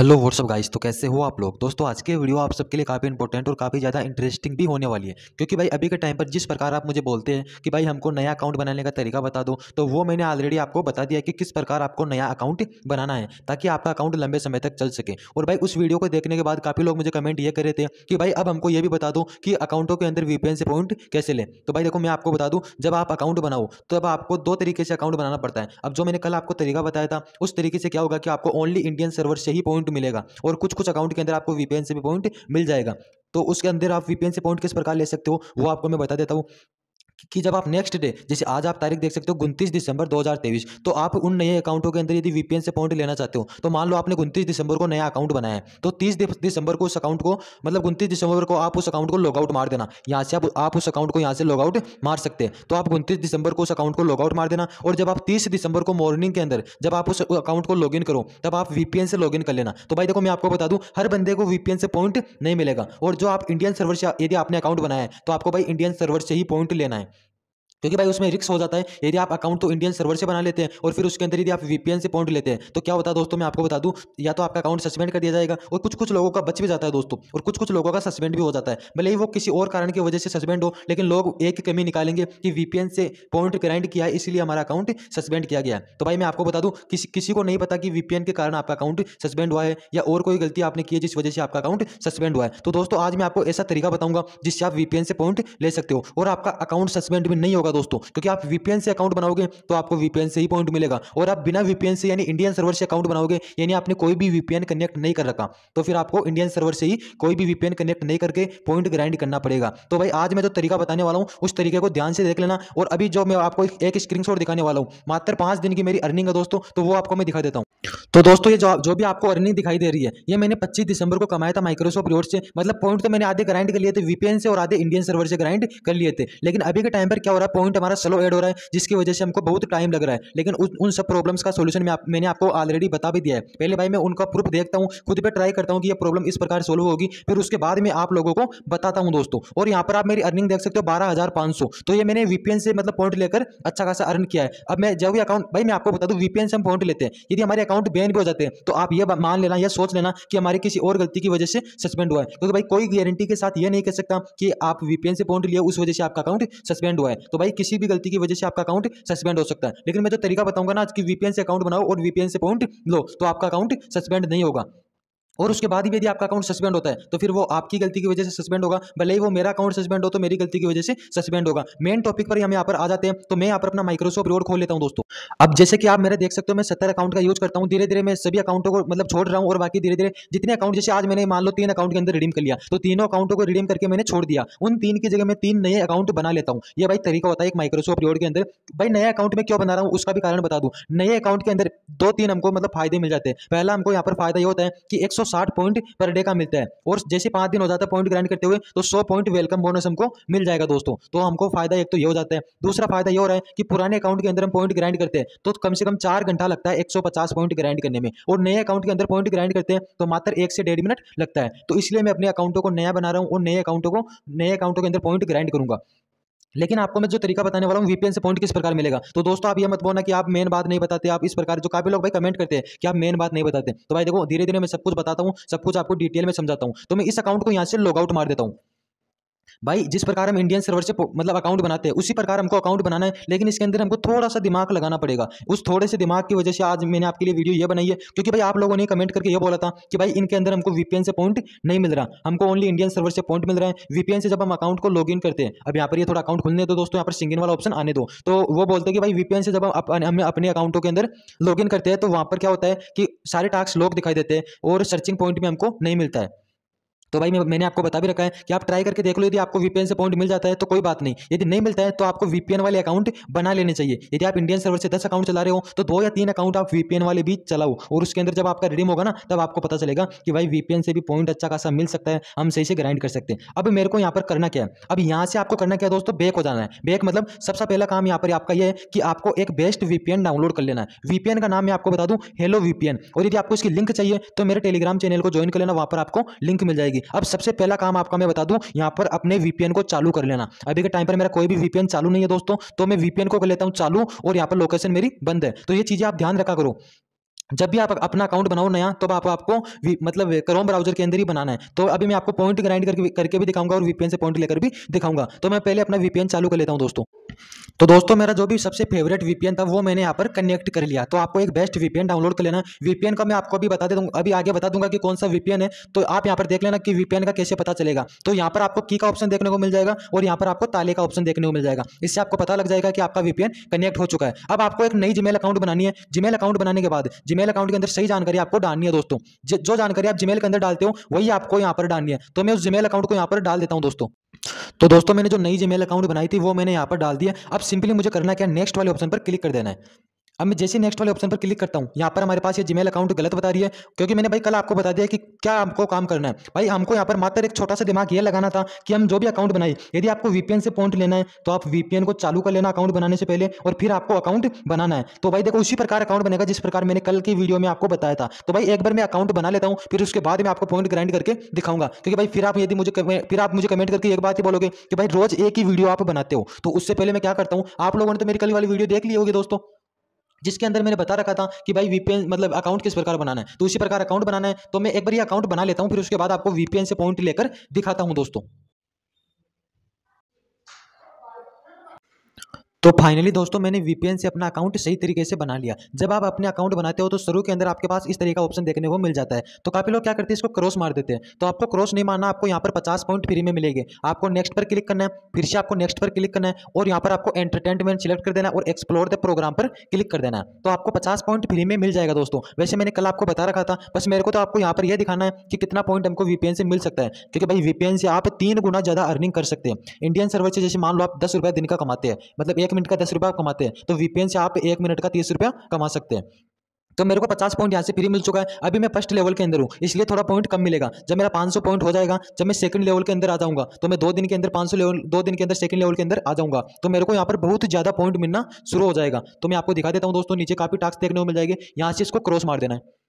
hello what's up guys तो कैसे हो आप लोग दोस्तों आज के वीडियो आप सबके लिए काफ़ी इंपॉर्टेंट और काफ़ी ज़्यादा इंटरेस्टिंग भी होने वाली है क्योंकि भाई अभी के टाइम पर जिस प्रकार आप मुझे बोलते हैं कि भाई हमको नया अकाउंट बनाने का तरीका बता दो तो वो मैंने ऑलरेडी आपको बता दिया कि किस प्रकार आपको नया अकाउंट बनाना है ताकि आपका अकाउंट लंबे समय तक चल सके और भाई उस वीडियो को देखने के बाद काफ़ी लोग मुझे कमेंट ये कर रहे थे कि भाई अब हमको ये भी बता दो कि अकाउंटों के अंदर वीपीएन से पॉइंट कैसे लें तो भाई देखो मैं आपको बता दूँ जब आप अकाउंट बनाओ अब आपको दो तरीके से अकाउंट बनाना पड़ता है अब जो मैंने कल आपको तरीका बताया था उस तरीके से क्या होगा कि आपको ओनली इंडियन सर्वर से ही पॉइंट पॉइंट मिलेगा और कुछ कुछ अकाउंट के अंदर आपको वीपीएन से भी पॉइंट मिल जाएगा तो उसके अंदर आप वीपीएन से पॉइंट किस प्रकार ले सकते हो वो आपको मैं बता देता हूँ कि जब आप नेक्स्ट डे जैसे आज आप तारीख देख सकते हो उनतीस दिसंबर 2023 तो आप उन नए अकाउंटों के अंदर यदि वीपीएन से पॉइंट लेना चाहते हो तो मान लो आपने उनतीस दिसंबर को नया अकाउंट बनाया है तो तीस दिसंबर को उस अकाउंट को मतलब उनतीस दिसंबर को आप उस अकाउंट को लॉगआउट मार देना यहाँ से आप, आप उस अकाउंट को यहाँ से लॉगआउट मार सकते हैं तो आप उनतीस दिसंबर को उस अकाउंट को लॉगआउट मार देना और जब आप तीस दिसंबर को मॉर्निंग के अंदर जब आप उस अकाउंट को लॉग करो तब आप वीपीएन से लॉग कर लेना तो भाई देखो मैं आपको बता दूँ हर बंदे को वीपीएन से पॉइंट नहीं मिलेगा और जो आप इंडियन सर्वर से यदि आपने अकाउंट बनाया है तो आपको भाई इंडियन सर्वर से ही पॉइंट लेना है क्योंकि भाई उसमें रिक्स हो जाता है यदि आप अकाउंट तो इंडियन सर्वर से बना लेते हैं और फिर उसके अंदर यदि आप वीपीएन से पॉइंट लेते हैं तो क्या होता है दोस्तों मैं आपको बता दूं या तो आपका अकाउंट सस्पेंड कर दिया जाएगा और कुछ कुछ लोगों का बच भी जाता है दोस्तों और कुछ कुछ लोगों का सस्पेंड भी हो जाता है भले ही वो किसी और कारण की वजह से सस्पेंड हो लेकिन लोग एक कमी निकालेंगे कि वीपीएन से पॉइंट ग्राइंड किया है इसलिए हमारा अकाउंट सस्पेंड किया गया तो भाई मैं आपको बता दूँ किसी किसी को नहीं पता कि वीपीएन के कारण आपका अकाउंट सस्पेंड हुआ है या और कोई गलती आपने की है जिस वजह से आपका अकाउंट सस्पेंड हुआ है तो दोस्तों आज मैं आपको ऐसा तरीका बताऊंगा जिससे आप वीपीएन से पॉइंट ले सकते हो और आपका अकाउंट सस्पेंड भी नहीं होगा होगा दोस्तों क्योंकि आप वीपीएन से अकाउंट बनाओगे तो आपको वीपीएन से ही पॉइंट मिलेगा और आप बिना वीपीएन से यानी इंडियन सर्वर से अकाउंट बनाओगे यानी आपने कोई भी वीपीएन कनेक्ट नहीं कर रखा तो फिर आपको इंडियन सर्वर से ही कोई भी वीपीएन कनेक्ट नहीं करके पॉइंट ग्राइंड करना पड़ेगा तो भाई आज मैं जो तरीका बताने वाला हूँ उस तरीके को ध्यान से देख लेना और अभी जो मैं आपको एक स्क्रीन दिखाने वाला हूँ मात्र पांच दिन की मेरी अर्निंग है दोस्तों तो वो आपको मैं दिखा देता हूँ तो दोस्तों ये जो जो भी आपको अर्निंग दिखाई दे रही है ये मैंने 25 दिसंबर को कमाया था माइक्रोसॉफ्ट रोड से मतलब पॉइंट तो मैंने आधे ग्राइंड कर लिए थे वीपीएन से और आधे इंडियन सर्वर से ग्राइंड कर लिए थे लेकिन अभी के टाइम पर क्या हो रहा है पॉइंट हमारा स्लो एड हो रहा है जिसकी वजह से हमको बहुत टाइम लग रहा है लेकिन उन, सब प्रॉब्लम्स का सोल्यूशन मैं आप, मैंने आपको ऑलरेडी बता भी दिया है पहले भाई मैं उनका प्रूफ देखता हूँ खुद पर ट्राई करता हूँ कि यह प्रॉब्लम इस प्रकार सोल्व होगी फिर उसके बाद में आप लोगों को बताता हूँ दोस्तों और यहाँ पर आप मेरी अर्निंग देख सकते हो बारह तो ये मैंने वीपीएन से मतलब पॉइंट लेकर अच्छा खासा अर्न किया है अब मैं जब भी अकाउंट भाई मैं आपको बता दूँ वीपीएन से हम पॉइंट लेते हैं यदि हमारे अकाउंट बैन भी हो जाते हैं तो आप ये मान लेना या सोच लेना कि हमारी किसी और गलती की वजह से सस्पेंड हुआ है क्योंकि भाई कोई गारंटी के साथ ये नहीं कह सकता कि आप वीपीएन से पॉइंट लिए उस वजह से आपका अकाउंट सस्पेंड हुआ है तो भाई भाई किसी भी गलती की वजह से आपका अकाउंट सस्पेंड हो सकता है लेकिन मैं जो तरीका बताऊंगा ना आज की वीपीएन से अकाउंट बनाओ और वीपीएन से पॉइंट लो तो आपका अकाउंट सस्पेंड नहीं होगा और उसके बाद यदि आपका अकाउंट सस्पेंड होता है तो फिर वो आपकी गलती की वजह से सस्पेंड होगा भले ही वो मेरा अकाउंट सस्पेंड हो तो मेरी गलती की वजह से सस्पेंड होगा मेन टॉपिक पर हम यहाँ पर आ जाते हैं तो मैं यहाँ पर अपना माइक्रोसॉफ्ट रोड खोल लेता हूँ दोस्तों अब जैसे कि आप मेरे देख सकते हो मैं सत्तर अकाउंट का यूज करता हूँ धीरे धीरे मैं सभी अकाउंटों को मतलब छोड़ रहा हूँ और बाकी धीरे धीरे जितने अकाउंट जैसे आज मैंने मान लो तीन अकाउंट के अंदर रिडीम कर लिया तो तीनों अकाउंटों को रिडीम करके मैंने छोड़ दिया उन तीन की जगह मैं तीन नए अकाउंट बना लेता हूँ ये भाई तरीका होता है एक माइक्रोसॉफ्ट रोड के अंदर भाई नया अकाउंट में क्यों बना रहा हूँ उसका भी कारण बता दूँ नए अकाउंट के अंदर दो तीन हमको मतलब फायदे मिल जाते हैं पहला हमको यहाँ पर फायदा ये होता है कि एक साठ पॉइंट पर डे का मिलता है और जैसे पाँच दिन हो जाता है पॉइंट ग्राइंड करते हुए तो सौ पॉइंट वेलकम बोनस हमको मिल जाएगा दोस्तों तो हमको फायदा एक तो ये हो जाता है दूसरा फायदा ये हो रहा है कि पुराने अकाउंट के अंदर हम पॉइंट ग्राइंड करते हैं तो कम से कम चार घंटा लगता है एक पॉइंट ग्राइंड करने में और नए अकाउंट के अंदर पॉइंट ग्राइंड करते हैं तो मात्र एक से डेढ़ मिनट लगता है तो इसलिए मैं अपने अकाउंटों को नया बना रहा हूँ और नए अकाउंटों को नए अकाउंटों के अंदर पॉइंट ग्राइंड करूंगा लेकिन आपको मैं जो तरीका बताने वाला हूँ वीपीएन से पॉइंट किस प्रकार मिलेगा तो दोस्तों आप ये मत बोलना कि आप मेन बात नहीं बताते आप इस प्रकार जो काफी लोग भाई कमेंट करते हैं कि आप मेन बात नहीं बताते तो भाई देखो धीरे धीरे मैं सब कुछ बताता हूँ सब कुछ आपको डिटेल में समझाता हूँ तो मैं इस अकाउंट को यहाँ से लॉगआउट मार देता हूँ भाई जिस प्रकार हम इंडियन सर्वर से मतलब अकाउंट बनाते हैं उसी प्रकार हमको अकाउंट बनाना है लेकिन इसके अंदर हमको थोड़ा सा दिमाग लगाना पड़ेगा उस थोड़े से दिमाग की वजह से आज मैंने आपके लिए वीडियो ये बनाई है क्योंकि भाई आप लोगों ने कमेंट करके ये बोला था कि भाई इनके अंदर हमको वीपीएन से पॉइंट नहीं मिल रहा हमको ओनली इंडियन सर्वर से पॉइंट मिल रहा है वीपीएन से जब हम अकाउंट को लॉग करते हैं अब यहाँ पर ये थोड़ा अकाउंट खुलने दो दोस्तों यहाँ पर सिंगिन वाला ऑप्शन आने दो तो वो बोलते हैं कि भाई वीपीएन से जब हम हमें अपने अकाउंटों के अंदर लॉग करते हैं तो वहाँ पर क्या होता है कि सारे टास्क लोग दिखाई देते हैं और सर्चिंग पॉइंट में हमको नहीं मिलता है तो भाई मैंने आपको बता भी रखा है कि आप ट्राई करके देख लो यदि आपको वीपीएन से पॉइंट मिल जाता है तो कोई बात नहीं यदि नहीं मिलता है तो आपको वीपीएन वाले अकाउंट बना लेने चाहिए यदि आप इंडियन सर्वर से दस अकाउंट चला रहे हो तो दो या तीन अकाउंट आप वीपीएन वाले भी चलाओ और उसके अंदर जब आपका रिडीम होगा ना तब आपको पता चलेगा कि भाई वीपीएन से भी पॉइंट अच्छा खासा मिल सकता है हम सही से ग्राइंड कर सकते हैं अब मेरे को यहाँ पर करना क्या है अब यहाँ से आपको करना क्या है दोस्तों बेक हो जाना है बेक मतलब सबसे पहला काम यहाँ पर आपका यह है कि आपको एक बेस्ट वीपीएन डाउनलोड कर लेना है वीपीएन का नाम मैं आपको बता दूँ हेलो वीपीएन और यदि आपको इसकी लिंक चाहिए तो मेरे टेलीग्राम चैनल को ज्वाइन कर लेना वहाँ पर आपको लिंक मिल जाएगी जाएगी अब सबसे पहला काम आपका मैं बता दूं यहां पर अपने वीपीएन को चालू कर लेना अभी के टाइम पर मेरा कोई भी वीपीएन चालू नहीं है दोस्तों तो मैं वीपीएन को कर लेता हूं चालू और यहां पर लोकेशन मेरी बंद है तो ये चीज़ें आप ध्यान रखा करो जब भी आप अपना अकाउंट बनाओ नया तब तो आप आपको मतलब क्रोम ब्राउजर के अंदर ही बनाना है तो अभी मैं आपको पॉइंट ग्राइंड करके करके भी दिखाऊंगा और वीपीएन से पॉइंट लेकर भी दिखाऊंगा तो मैं पहले अपना वीपीएन चालू कर लेता हूं दोस्तों तो दोस्तों मेरा जो भी सबसे फेवरेट वीपीएन था वो मैंने यहाँ पर कनेक्ट कर लिया तो आपको एक बेस्ट वीपीएन डाउनलोड कर लेना वीपीएन का मैं आपको अभी बता देता हूँ अभी आगे बता दूंगा कि कौन सा वीपीएन है तो आप यहाँ पर देख लेना कि वीपीएन का कैसे पता चलेगा तो यहाँ पर आपको की का ऑप्शन देखने को मिल जाएगा और यहाँ पर आपको ताले का ऑप्शन देखने को मिल जाएगा इससे आपको पता लग जाएगा कि आपका वीपीएन कनेक्ट हो चुका है अब आपको एक नई जीमेल अकाउंट बनानी है जीमेल अकाउंट बनाने के बाद जीमेल जीमेल अकाउंट के अंदर सही जानकारी आपको डालनी है दोस्तों जो जानकारी आप जीमेल के अंदर डालते हो वही आपको यहाँ पर डालनी है तो मैं उस जीमेल अकाउंट को यहाँ पर डाल देता हूँ दोस्तों तो दोस्तों मैंने जो नई जीमेल अकाउंट बनाई थी वो मैंने यहाँ पर डाल दिया अब सिंपली मुझे करना क्या नेक्स्ट वाले ऑप्शन पर क्लिक कर देना है अब मैं जैसे नेक्स्ट वाले ऑप्शन पर क्लिक करता हूँ यहाँ पर हमारे पास ये जीमेल अकाउंट गलत बता रही है क्योंकि मैंने भाई कल आपको बता दिया कि क्या आपको काम करना है भाई हमको यहाँ पर मात्र एक छोटा सा दिमाग ये लगाना था कि हम जो भी अकाउंट बनाए यदि आपको वीपीएन से पॉइंट लेना है तो आप वीपीएन को चालू कर लेना अकाउंट बनाने से पहले और फिर आपको अकाउंट बनाना है तो भाई देखो उसी प्रकार अकाउंट बनेगा जिस प्रकार मैंने कल की वीडियो में आपको बताया था तो भाई एक बार मैं अकाउंट बना लेता हूँ फिर उसके बाद मैं आपको पॉइंट ग्राइंड करके दिखाऊंगा क्योंकि भाई फिर आप यदि मुझे फिर आप मुझे कमेंट करके एक बात ही बोलोगे कि भाई रोज एक ही वीडियो आप बनाते हो तो उससे पहले मैं क्या करता हूँ आप लोगों ने तो मेरी कल वाली वीडियो देख ली होगी दोस्तों जिसके अंदर मैंने बता रखा था कि भाई वीपीएन मतलब अकाउंट किस प्रकार बनाना है तो उसी प्रकार अकाउंट बनाना है तो मैं एक बार ये अकाउंट बना लेता हूँ फिर उसके बाद आपको वीपीएन से पॉइंट लेकर दिखाता हूँ दोस्तों तो फाइनली दोस्तों मैंने वीपीएन से अपना अकाउंट सही तरीके से बना लिया जब आप अपने अकाउंट बनाते हो तो शुरू के अंदर आपके पास इस तरीके का ऑप्शन देखने को मिल जाता है तो काफ़ी लोग क्या करते हैं इसको क्रॉस मार देते हैं तो आपको क्रॉस नहीं मारना आपको यहाँ पर पचास पॉइंट फ्री में मिलेंगे आपको नेक्स्ट पर क्लिक करना है फिर से आपको नेक्स्ट पर क्लिक करना है और यहाँ पर आपको एंटरटेनमेंट सिलेक्ट कर देना है और एक्सप्लोर द प्रोग्राम पर क्लिक कर देना है तो आपको पचास पॉइंट फ्री में मिल जाएगा दोस्तों वैसे मैंने कल आपको बता रखा था बस मेरे को तो आपको यहाँ पर यह दिखाना है कि कितना पॉइंट हमको वीपीएन से मिल सकता है क्योंकि भाई वीपीएन से आप तीन गुना ज़्यादा अर्निंग कर सकते हैं इंडियन सर्वर से जैसे मान लो आप दस दिन का कमाते हैं मतलब एक मिनट का दस रुपया कमाते हैं तो वीपीएन से आप एक मिनट का तीस रुपया कमा सकते हैं तो मेरे को पचास पॉइंट यहाँ से फ्री मिल चुका है अभी मैं फर्स्ट लेवल के अंदर हूँ इसलिए थोड़ा पॉइंट कम मिलेगा जब मेरा 500 सौ पॉइंट हो जाएगा जब मैं सेकंड लेवल के अंदर आ जाऊँगा तो मैं दो दिन के अंदर 500 सौ लेवल दो दिन के अंदर सेकंड लेवल के अंदर आ जाऊँगा तो मेरे को यहाँ पर बहुत ज़्यादा पॉइंट मिलना शुरू हो जाएगा तो मैं आपको दिखा देता हूँ दोस्तों नीचे काफ़ी टास्क देखने को मिल जाएगी यहाँ से इसको क्रॉस मार देना है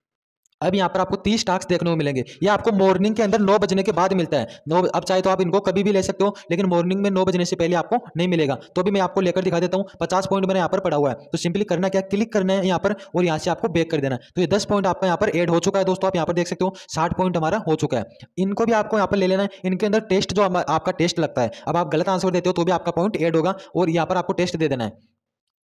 अब यहाँ पर आपको तीस टास्क देखने को मिलेंगे ये आपको मॉर्निंग के अंदर नौ बजने के बाद मिलता है नौ अब चाहे तो आप इनको कभी भी ले सकते हो लेकिन मॉर्निंग में नौ बजने से पहले आपको नहीं मिलेगा तो भी मैं आपको लेकर दिखा देता हूँ पचास पॉइंट मैंने यहाँ पर पड़ा हुआ है तो सिंपली करना क्या क्लिक करना है यहाँ पर और यहाँ से आपको बेक कर देना है तो ये दस पॉइंट आपका यहाँ पर एड हो चुका है दोस्तों आप यहाँ पर देख सकते हो साठ पॉइंट हमारा हो चुका है इनको भी आपको यहाँ पर ले लेना है इनके अंदर टेस्ट जो आपका टेस्ट लगता है अब आप गलत आंसर देते हो तो भी आपका पॉइंट एड होगा और यहाँ पर आपको टेस्ट दे देना है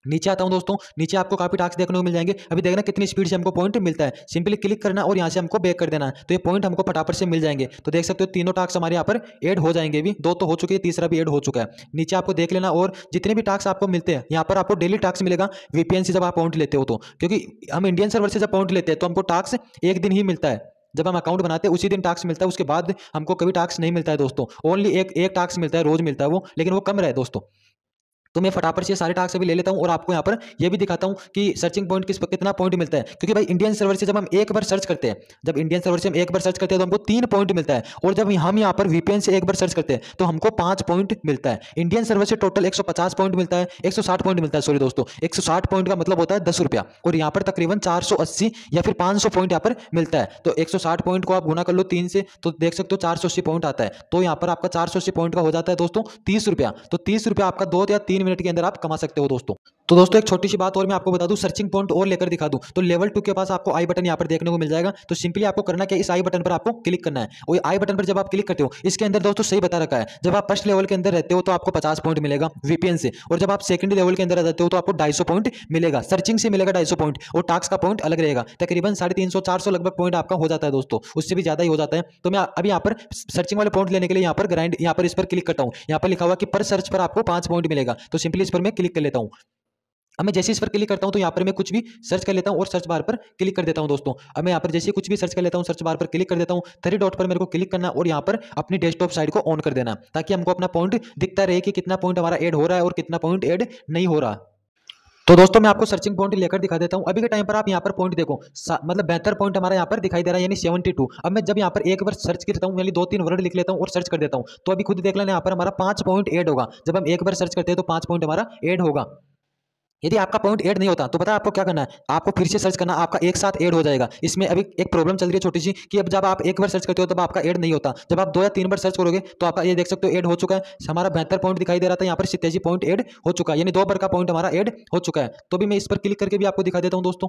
नीचे आता हूँ दोस्तों नीचे आपको काफ़ी टास्क देखने को मिल जाएंगे अभी देखना कितनी स्पीड से हमको पॉइंट मिलता है सिंपली क्लिक करना और यहाँ से हमको बैक कर देना है तो ये पॉइंट हमको फटाफट से मिल जाएंगे तो देख सकते हो तीनों टास्क हमारे यहाँ पर एड हो जाएंगे भी दो तो हो चुके हैं तीसरा भी एड हो चुका है नीचे आपको देख लेना और जितने भी टास्क आपको मिलते हैं यहाँ पर आपको डेली टास्क मिलेगा वीपीएन से जब आप पॉइंट लेते हो तो क्योंकि हम इंडियन सर्वर से जब पॉइंट लेते हैं तो हमको टास्क एक दिन ही मिलता है जब हम अकाउंट बनाते हैं उसी दिन टास्क मिलता है उसके बाद हमको कभी टास्क नहीं मिलता है दोस्तों ओनली एक एक टास्क मिलता है रोज मिलता है वो लेकिन वो कम रहे दोस्तों तो मैं फटाफट से सारे टास्क अभी ले लेता हूँ और आपको यहाँ पर यह भी दिखाता हूँ कि सर्चिंग पॉइंट किस पर कितना पॉइंट मिलता है क्योंकि भाई इंडियन सर्वर से जब हम एक बार सर्च करते हैं जब इंडियन सर्वर से हम एक बार सर्च करते हैं तो हमको तीन पॉइंट मिलता है और जब हम यहाँ पर वीपीएन से एक बार सर्च करते हैं तो हमको पाँच पॉइंट मिलता है इंडियन सर्वर से टोटल एक पॉइंट मिलता है एक पॉइंट मिलता है सॉरी दोस्तों एक पॉइंट का मतलब होता है दस रुपया और यहाँ पर तकरीबन चार या फिर पाँच पॉइंट यहाँ पर मिलता है तो एक पॉइंट को आप गुना कर लो तीन से तो देख सकते हो चार पॉइंट आता है तो यहाँ पर आपका चार पॉइंट का हो जाता है दोस्तों तीस रुपया तो तीस रुपया आपका दो या तीन मिनट के अंदर आप कमा सकते हो दोस्तों तो दोस्तों एक छोटी सी बात और मैं आपको बता दूं सर्चिंग पॉइंट और लेकर दिखा दूं तो लेवल टू के पास आपको आई बटन यहाँ पर देखने को मिल जाएगा तो सिंपली आपको करना क्या इस आई बटन पर आपको क्लिक करना है और आई बटन पर जब आप क्लिक करते हो इसके अंदर दोस्तों सही बता रखा है जब आप फर्स्ट लेवल के अंदर रहते हो तो आपको पचास पॉइंट मिलेगा वीपीएन से और जब आप सेकंड लेवल के अंदर रहते हो तो आपको ढाई पॉइंट मिलेगा सर्चिंग से मिलेगा ढाई पॉइंट और टास्क का पॉइंट अलग रहेगा तकरीबन साढ़े तीन सौ लगभग पॉइंट आपका हो जाता है दोस्तों उससे भी ज़्यादा ही हो जाता है तो मैं अभी यहाँ पर सर्चिंग वाले पॉइंट लेने के लिए यहाँ पर ग्राइंड यहाँ पर इस पर क्लिक करता हूँ यहाँ पर लिखा हुआ कि पर सर्च पर आपको पांच पॉइंट मिलेगा तो सिंपली इस पर मैं क्लिक कर लेता हूँ अब मैं जैसे इस पर क्लिक करता हूँ तो यहाँ पर मैं कुछ भी सर्च कर लेता हूँ और सर्च बार पर क्लिक कर देता हूँ दोस्तों अब मैं यहाँ पर जैसे कुछ भी सर्च कर लेता हूँ सर्च बार पर क्लिक कर देता हूँ थ्री डॉट पर मेरे को क्लिक करना और यहाँ पर अपनी डेस्कटॉप साइड को ऑन कर देना ताकि हमको अपना पॉइंट दिखता रहे कि कितना पॉइंट हमारा एड हो रहा है और कितना पॉइंट एड नहीं हो रहा तो दोस्तों मैं आपको सर्चिंग पॉइंट लेकर दिखा देता हूं अभी के टाइम पर आप यहाँ पर पॉइंट देखो मतलब बेहतर पॉइंट हमारा यहाँ पर दिखाई दे रहा है यानी 72 अब मैं जब यहाँ पर एक बार सर्च करता हूं यानी दो तीन वर्ड लिख लेता हूँ और सर्च कर देता हूँ तो अभी खुद देख लेना यहाँ पर हमारा पांच पॉइंट एड होगा जब हम एक बार सर्च करते हैं तो पांच पॉइंट हमारा एड होगा यदि आपका पॉइंट ऐड नहीं होता तो पता है आपको क्या करना है आपको फिर से सर्च करना आपका एक साथ ऐड हो जाएगा इसमें अभी एक प्रॉब्लम चल रही है छोटी सी कि अब जब आप एक बार सर्च करते हो तब आपका ऐड नहीं होता जब आप दो या तीन बार सर्च करोगे तो आपका ये देख सकते हो ऐड हो चुका है हमारा बेहतर पॉइंट दिखाई दे रहा था यहाँ पर सितेजी पॉइंट एड हो चुका है यानी दो बार का पॉइंट हमारा एड हो चुका है तो भी मैं इस पर क्लिक करके भी आपको दिखा देता हूँ दोस्तों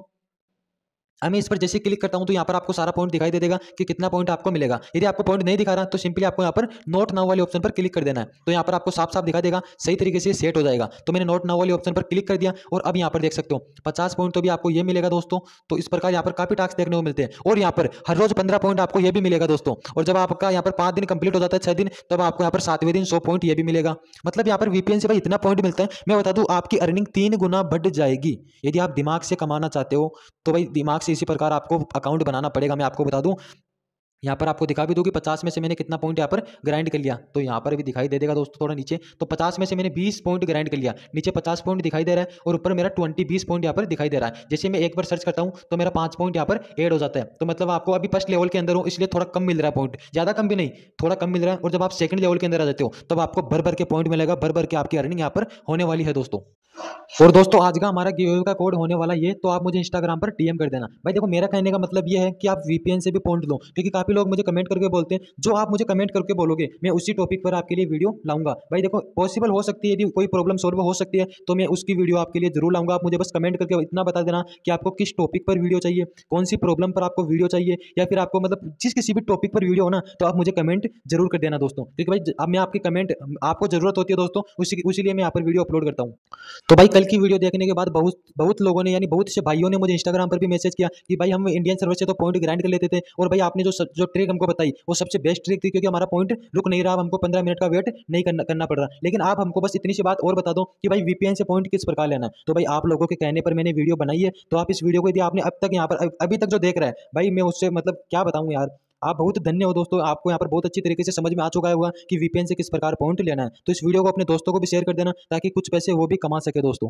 मैं इस पर जैसे क्लिक करता हूँ तो यहाँ पर आपको सारा पॉइंट दिखाई दे देगा कि कितना पॉइंट आपको मिलेगा यदि आपको पॉइंट नहीं दिखा रहा तो सिंपली आपको यहाँ पर नोट नाउ वाले ऑप्शन पर क्लिक कर देना है तो यहाँ पर आपको साफ साफ दिखा देगा सही तरीके से सेट हो जाएगा तो मैंने नोट नाउ वाले ऑप्शन पर क्लिक कर दिया और अब यहाँ पर देख सकते हो पचास पॉइंट तो भी आपको ये मिलेगा दोस्तों तो इस प्रकार यहाँ पर काफी टास्क देखने को मिलते हैं और यहाँ पर हर रोज पंद्रह पॉइंट आपको यह भी मिलेगा दोस्तों और जब आपका यहाँ पर पाँच दिन कंप्लीट हो जाता है छह दिन तब आपको यहाँ पर सातवें दिन सौ पॉइंट ये भी मिलेगा मतलब यहाँ पर वीपीएन से भाई इतना पॉइंट मिलता है मैं बता दूँ आपकी अर्निंग तीन गुना बढ़ जाएगी यदि आप दिमाग से कमाना चाहते हो तो भाई दिमाग से इसी प्रकार आपको अकाउंट बनाना पड़ेगा मैं आपको बता दूँ यहाँ पर आपको दिखा भी दूँ कि पचास में से मैंने कितना पॉइंट यहाँ पर ग्राइंड कर लिया तो यहाँ पर भी दिखाई दे देगा दोस्तों थोड़ा नीचे तो पचास में से मैंने बीस पॉइंट ग्राइंड कर लिया नीचे पचास पॉइंट दिखाई दे रहा है और ऊपर मेरा ट्वेंटी बीस पॉइंट यहाँ पर दिखाई दे रहा है जैसे मैं एक बार सर्च करता हूँ तो मेरा पाँच पॉइंट यहाँ पर एड हो जाता है तो मतलब आपको अभी फर्स्ट लेवल के अंदर हो इसलिए थोड़ा कम मिल रहा है पॉइंट ज़्यादा कम भी नहीं थोड़ा कम मिल रहा है और जब आप सेकंड लेवल के अंदर आ जाते हो तब आपको भर भर के पॉइंट मिलेगा भर भर के आपकी अर्निंग यहाँ पर होने वाली है दोस्तों और दोस्तों आज का हमारा गिव का कोड होने वाला ये तो आप मुझे इंस्टाग्राम पर टीएम कर देना भाई देखो मेरा कहने का मतलब ये है कि आप वीपीएन से भी पॉइंट लो क्योंकि काफ़ी लोग मुझे कमेंट करके बोलते हैं जो आप मुझे कमेंट करके बोलोगे मैं उसी टॉपिक पर आपके लिए वीडियो लाऊंगा भाई देखो पॉसिबल हो सकती है यदि कोई प्रॉब्लम सॉल्व हो सकती है तो मैं उसकी वीडियो आपके लिए जरूर लाऊंगा आप मुझे बस कमेंट करके इतना बता देना कि आपको किस टॉपिक पर वीडियो चाहिए कौन सी प्रॉब्लम पर आपको वीडियो चाहिए या फिर आपको मतलब जिस किसी भी टॉपिक पर वीडियो हो ना तो आप मुझे कमेंट जरूर कर देना दोस्तों क्योंकि भाई मैं आपकी कमेंट आपको जरूरत होती है दोस्तों उसी उसी लिए मैं यहाँ पर वीडियो अपलोड करता हूँ तो भाई कल की वीडियो देखने के बाद बहुत बहुत लोगों ने यानी बहुत से भाइयों ने मुझे इंस्टाग्राम पर भी मैसेज किया कि भाई हम इंडियन सर्वर से तो पॉइंट ग्राइंड कर लेते थे और भाई आपने जो जो ट्रिक हमको बताई वो सबसे बेस्ट ट्रिक थी क्योंकि हमारा पॉइंट रुक नहीं रहा हमको पंद्रह मिनट का वेट नहीं करना करना पड़ रहा लेकिन आप हमको बस इतनी सी बात और बता दो कि भाई वीपीएन से पॉइंट किस प्रकार लेना तो भाई आप लोगों के कहने पर मैंने वीडियो बनाई है तो आप इस वीडियो को यदि आपने अब तक यहाँ पर अभी तक जो देख रहा है भाई मैं उससे मतलब क्या बताऊँ यार आप बहुत धन्य हो दोस्तों आपको यहाँ पर बहुत अच्छी तरीके से समझ में आ चुका होगा कि वीपीएन से किस प्रकार पॉइंट लेना है तो इस वीडियो को अपने दोस्तों को भी शेयर कर देना ताकि कुछ पैसे वो भी कमा सके दोस्तों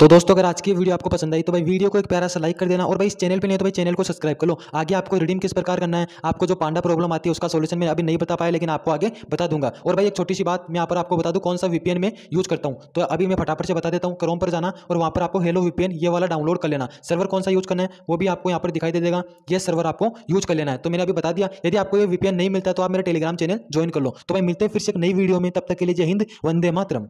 तो दोस्तों अगर आज की वीडियो आपको पसंद आई तो भाई वीडियो को एक प्यारा सा लाइक कर देना और भाई इस चैनल पे नहीं तो भाई चैनल को सब्सक्राइब कर लो आगे आपको रिडीम किस प्रकार करना है आपको जो पांडा प्रॉब्लम आती है उसका सोल्यूशन मैं अभी नहीं बता पाया लेकिन आपको आगे बता दूंगा और भाई एक छोटी सी बात मैं यहाँ पर आपको बता दूँ कौन सा वीपीएन में यूज करता हूँ तो अभी मैं फटाफट से बता देता हूँ क्रोम पर जाना और वहाँ पर आपको हेलो वीपीएन ये वाला डाउनलोड कर लेना सर्वर कौन सा यूज करना है वो भी आपको यहाँ पर दिखाई दे देगा ये सर्वर आपको यूज कर लेना है तो मैंने अभी बता दिया यदि आपको ये वीपीएन नहीं मिलता तो आप मेरा टेलीग्राम चैनल ज्वाइन कर लो तो भाई मिलते हैं फिर से एक नई वीडियो में तब तक के लिए जय हिंद वंदे मातरम